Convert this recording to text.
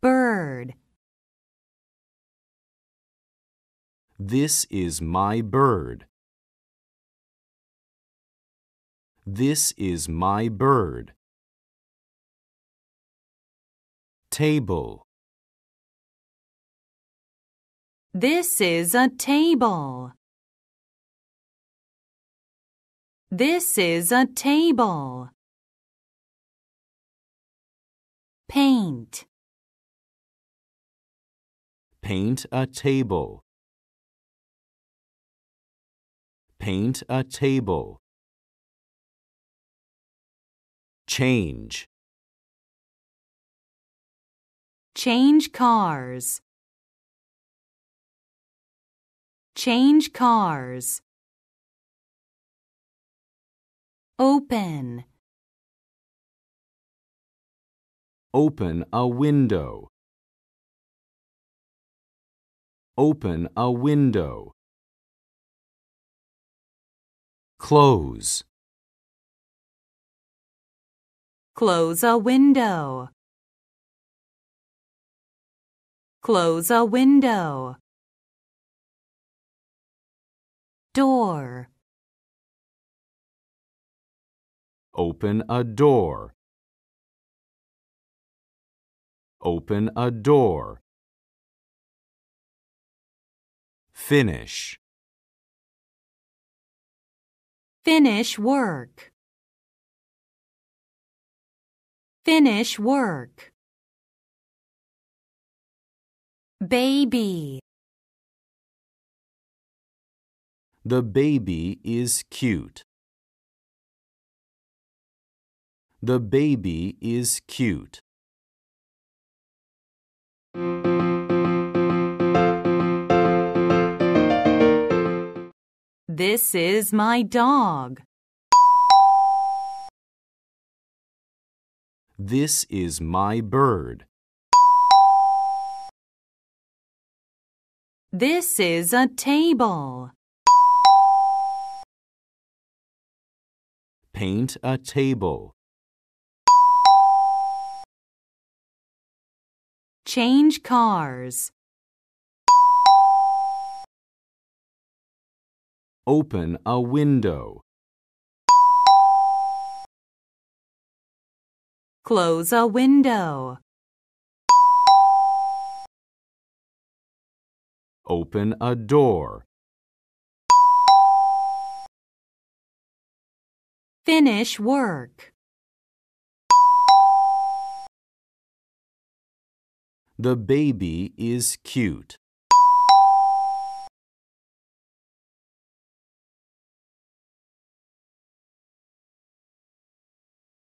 bird. This is my bird. This is my bird. Table. This is a table. This is a table. Paint. Paint a table. Paint a table. Change. Change cars. Change cars. Open. Open a window. Open a window. Close. Close a window. Close a window. Door. Open a door. Open a door. Finish. Finish work. Finish work. Baby. The baby is cute. The baby is cute. This is my dog. This is my bird. This is a table. Paint a table. Change cars. Open a window. Close a window. Open a door. Finish work. The baby is cute.